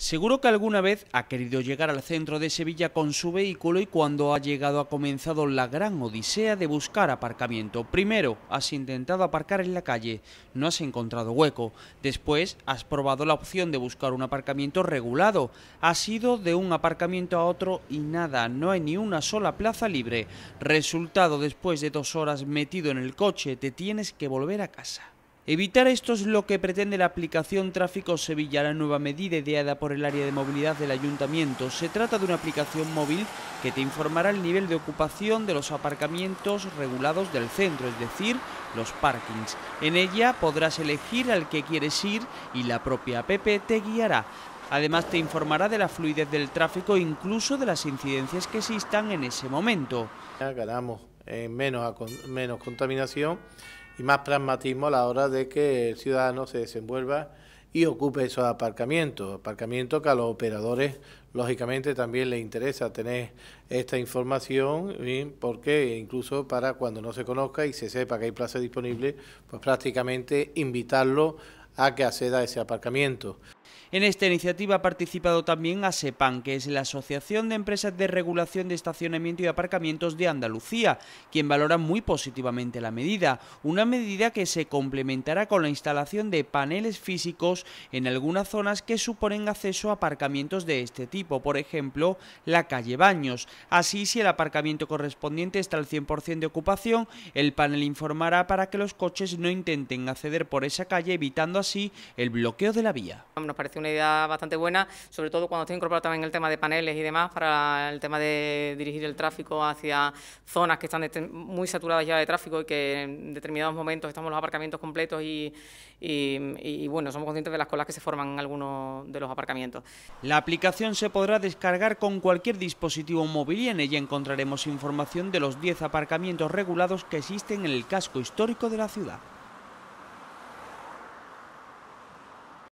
Seguro que alguna vez ha querido llegar al centro de Sevilla con su vehículo y cuando ha llegado ha comenzado la gran odisea de buscar aparcamiento. Primero, has intentado aparcar en la calle, no has encontrado hueco. Después, has probado la opción de buscar un aparcamiento regulado. Has ido de un aparcamiento a otro y nada, no hay ni una sola plaza libre. Resultado, después de dos horas metido en el coche, te tienes que volver a casa. Evitar esto es lo que pretende la aplicación Tráfico Sevilla, la nueva medida ideada por el área de movilidad del ayuntamiento. Se trata de una aplicación móvil que te informará el nivel de ocupación de los aparcamientos regulados del centro, es decir, los parkings. En ella podrás elegir al que quieres ir y la propia app te guiará. Además te informará de la fluidez del tráfico e incluso de las incidencias que existan en ese momento. Ganamos eh, menos, menos contaminación y más pragmatismo a la hora de que el ciudadano se desenvuelva y ocupe esos aparcamientos, aparcamientos que a los operadores lógicamente también les interesa tener esta información porque incluso para cuando no se conozca y se sepa que hay plaza disponible, pues prácticamente invitarlo a que acceda a ese aparcamiento. En esta iniciativa ha participado también ASEPAN, que es la Asociación de Empresas de Regulación de Estacionamiento y Aparcamientos de Andalucía, quien valora muy positivamente la medida, una medida que se complementará con la instalación de paneles físicos en algunas zonas que suponen acceso a aparcamientos de este tipo, por ejemplo, la calle Baños. Así, si el aparcamiento correspondiente está al 100% de ocupación, el panel informará para que los coches no intenten acceder por esa calle, evitando así el bloqueo de la vía una idea bastante buena, sobre todo cuando se incorporado también el tema de paneles y demás, para el tema de dirigir el tráfico hacia zonas que están muy saturadas ya de tráfico y que en determinados momentos estamos los aparcamientos completos y, y bueno, somos conscientes de las colas que se forman en algunos de los aparcamientos. La aplicación se podrá descargar con cualquier dispositivo móvil y en ella encontraremos información de los 10 aparcamientos regulados que existen en el casco histórico de la ciudad.